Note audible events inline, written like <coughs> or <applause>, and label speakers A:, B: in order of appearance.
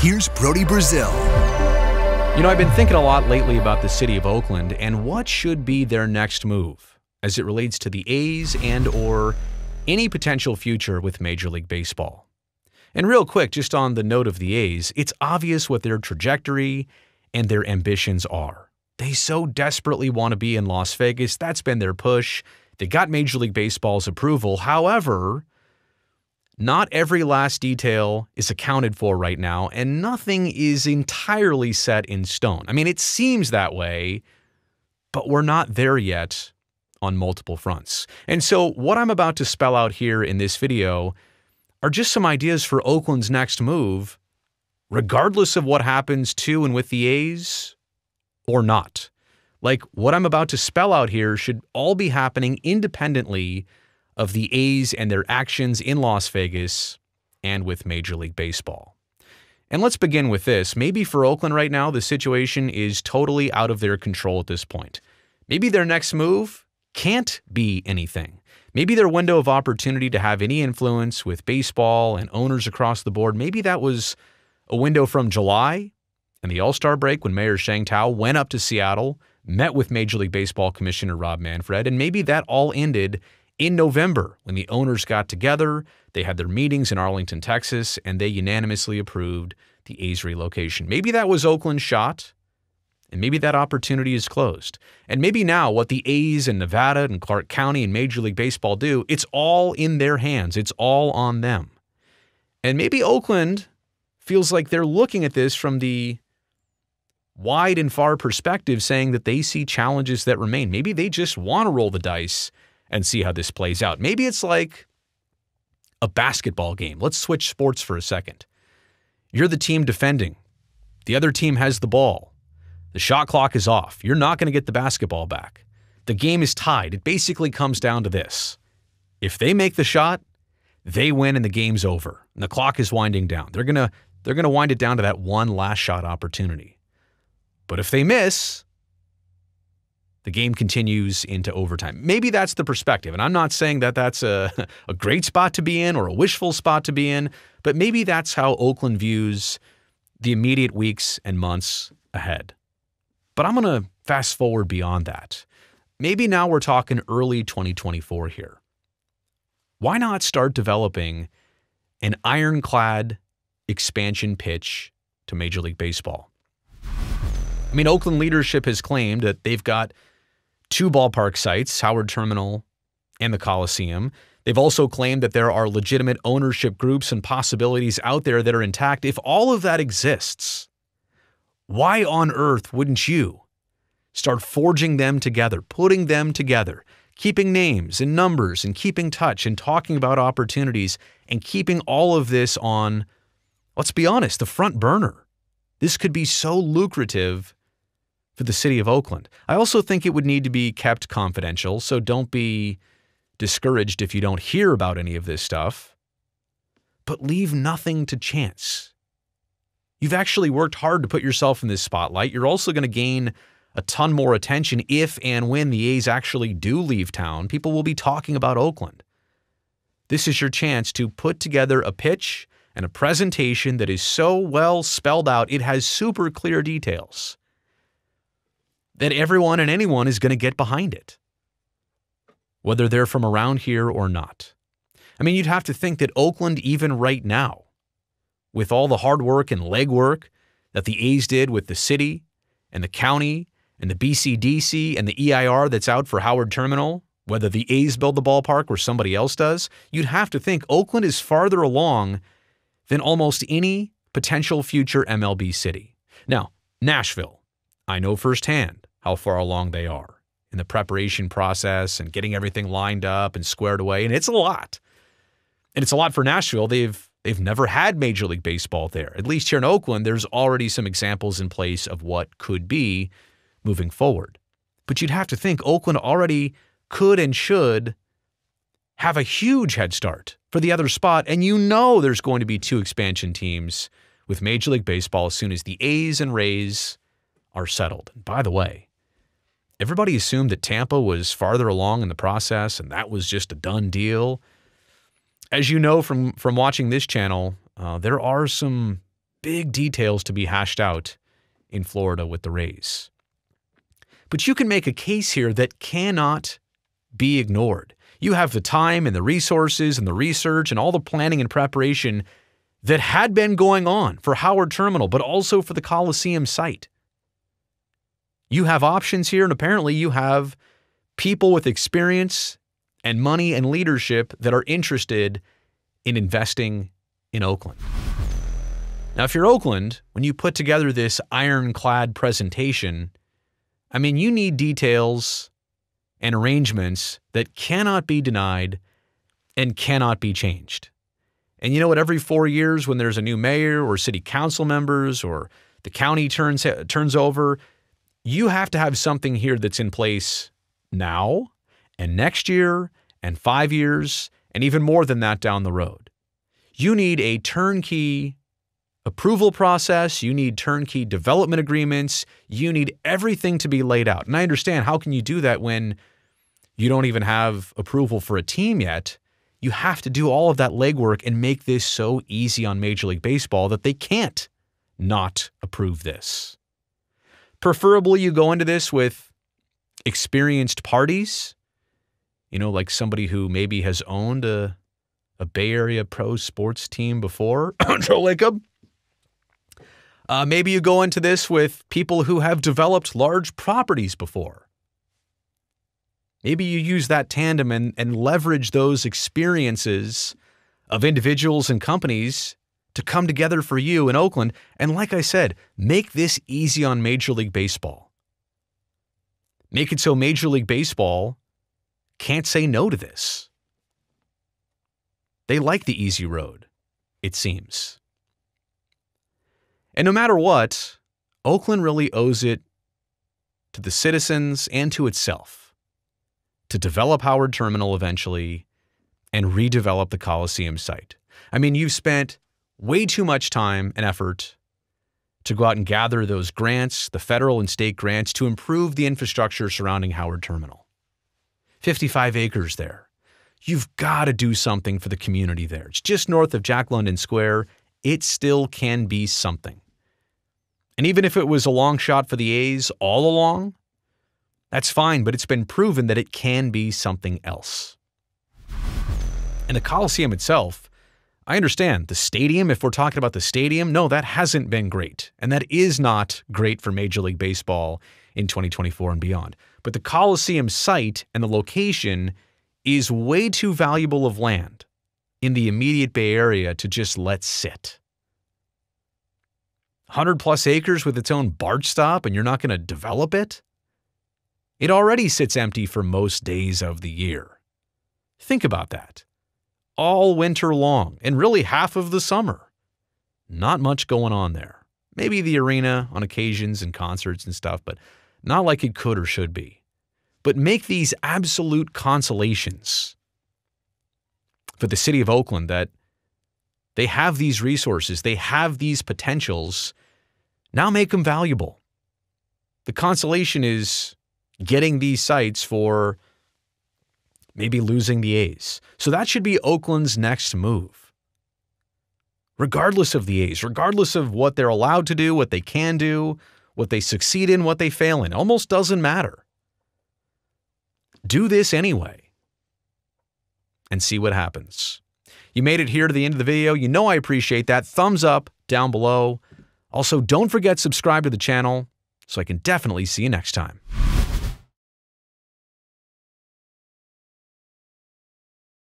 A: Here's Brody Brazil. You know, I've been thinking a lot lately about the city of Oakland and what should be their next move as it relates to the A's and or any potential future with Major League Baseball. And real quick, just on the note of the A's, it's obvious what their trajectory and their ambitions are. They so desperately want to be in Las Vegas. That's been their push. They got Major League Baseball's approval. However, not every last detail is accounted for right now, and nothing is entirely set in stone. I mean, it seems that way, but we're not there yet on multiple fronts. And so, what I'm about to spell out here in this video are just some ideas for Oakland's next move, regardless of what happens to and with the A's or not. Like, what I'm about to spell out here should all be happening independently of the A's and their actions in Las Vegas and with Major League Baseball. And let's begin with this. Maybe for Oakland right now, the situation is totally out of their control at this point. Maybe their next move can't be anything. Maybe their window of opportunity to have any influence with baseball and owners across the board, maybe that was a window from July and the All Star break when Mayor Shang Tao went up to Seattle, met with Major League Baseball Commissioner Rob Manfred, and maybe that all ended in November when the owners got together. They had their meetings in Arlington, Texas, and they unanimously approved the A's relocation. Maybe that was Oakland's shot, and maybe that opportunity is closed. And maybe now what the A's and Nevada and Clark County and Major League Baseball do, it's all in their hands, it's all on them. And maybe Oakland feels like they're looking at this from the wide and far perspective, saying that they see challenges that remain. Maybe they just want to roll the dice and see how this plays out. Maybe it's like a basketball game. Let's switch sports for a second. You're the team defending. The other team has the ball. The shot clock is off. You're not going to get the basketball back. The game is tied. It basically comes down to this. If they make the shot, they win and the game's over. And the clock is winding down. They're going to they're going to wind it down to that one last shot opportunity. But if they miss, the game continues into overtime. Maybe that's the perspective, and I'm not saying that that's a, <laughs> a great spot to be in or a wishful spot to be in, but maybe that's how Oakland views the immediate weeks and months ahead. But I'm going to fast forward beyond that. Maybe now we're talking early 2024 here. Why not start developing an ironclad expansion pitch to Major League Baseball? I mean, Oakland leadership has claimed that they've got – two ballpark sites, Howard Terminal and the Coliseum. They've also claimed that there are legitimate ownership groups and possibilities out there that are intact. If all of that exists, why on earth wouldn't you start forging them together, putting them together, keeping names and numbers and keeping touch and talking about opportunities and keeping all of this on, let's be honest, the front burner? This could be so lucrative for the city of Oakland. I also think it would need to be kept confidential, so don't be discouraged if you don't hear about any of this stuff. But leave nothing to chance. You've actually worked hard to put yourself in this spotlight. You're also going to gain a ton more attention if and when the A's actually do leave town. People will be talking about Oakland. This is your chance to put together a pitch and a presentation that is so well spelled out, it has super clear details that everyone and anyone is going to get behind it, whether they're from around here or not. I mean, you'd have to think that Oakland, even right now, with all the hard work and legwork that the A's did with the city and the county and the BCDC and the EIR that's out for Howard Terminal, whether the A's build the ballpark or somebody else does, you'd have to think Oakland is farther along than almost any potential future MLB city. Now, Nashville, I know firsthand how far along they are in the preparation process and getting everything lined up and squared away. And it's a lot. And it's a lot for Nashville. They've they've never had Major League Baseball there. At least here in Oakland, there's already some examples in place of what could be moving forward. But you'd have to think Oakland already could and should have a huge head start for the other spot. And you know there's going to be two expansion teams with Major League Baseball as soon as the A's and Rays are settled. And by the way, everybody assumed that Tampa was farther along in the process and that was just a done deal. As you know from, from watching this channel, uh, there are some big details to be hashed out in Florida with the Rays. But you can make a case here that cannot be ignored. You have the time and the resources and the research and all the planning and preparation that had been going on for Howard Terminal, but also for the Coliseum site. You have options here, and apparently you have people with experience and money and leadership that are interested in investing in Oakland. Now, if you're Oakland, when you put together this ironclad presentation, I mean, you need details and arrangements that cannot be denied and cannot be changed. And you know what? Every four years, when there's a new mayor or city council members or the county turns, turns over, you have to have something here that's in place now and next year and five years and even more than that down the road. You need a turnkey approval process, you need turnkey development agreements, you need everything to be laid out. And I understand how can you do that when you don't even have approval for a team yet? You have to do all of that legwork and make this so easy on Major League Baseball that they can't not approve this. Preferably, you go into this with experienced parties, you know, like somebody who maybe has owned a, a Bay Area pro sports team before, <coughs> Joe Lacob. Uh, maybe you go into this with people who have developed large properties before. Maybe you use that tandem and, and leverage those experiences of individuals and companies to come together for you in Oakland and, like I said, make this easy on Major League Baseball. Make it so Major League Baseball can't say no to this. They like the easy road, it seems. And no matter what, Oakland really owes it to the citizens and to itself to develop Howard Terminal eventually and redevelop the Coliseum site. I mean, you've spent way too much time and effort to go out and gather those grants, the federal and state grants, to improve the infrastructure surrounding Howard Terminal. 55 acres there. You've got to do something for the community there. It's just north of Jack London Square. It still can be something. And even if it was a long shot for the A's all along, that's fine, but it's been proven that it can be something else. And the Coliseum itself I understand the stadium, if we're talking about the stadium, no, that hasn't been great. And that is not great for Major League Baseball in 2024 and beyond. But the Coliseum site and the location is way too valuable of land in the immediate Bay Area to just let sit. 100 plus acres with its own barge stop, and you're not going to develop it? It already sits empty for most days of the year. Think about that all winter long and really half of the summer. Not much going on there. Maybe the arena on occasions and concerts and stuff, but not like it could or should be. But make these absolute consolations for the city of Oakland that they have these resources, they have these potentials. Now make them valuable. The consolation is getting these sites for maybe losing the A's. So that should be Oakland's next move. Regardless of the A's, regardless of what they're allowed to do, what they can do, what they succeed in, what they fail in, almost doesn't matter. Do this anyway and see what happens. You made it here to the end of the video. You know I appreciate that. Thumbs up down below. Also, don't forget subscribe to the channel so I can definitely see you next time.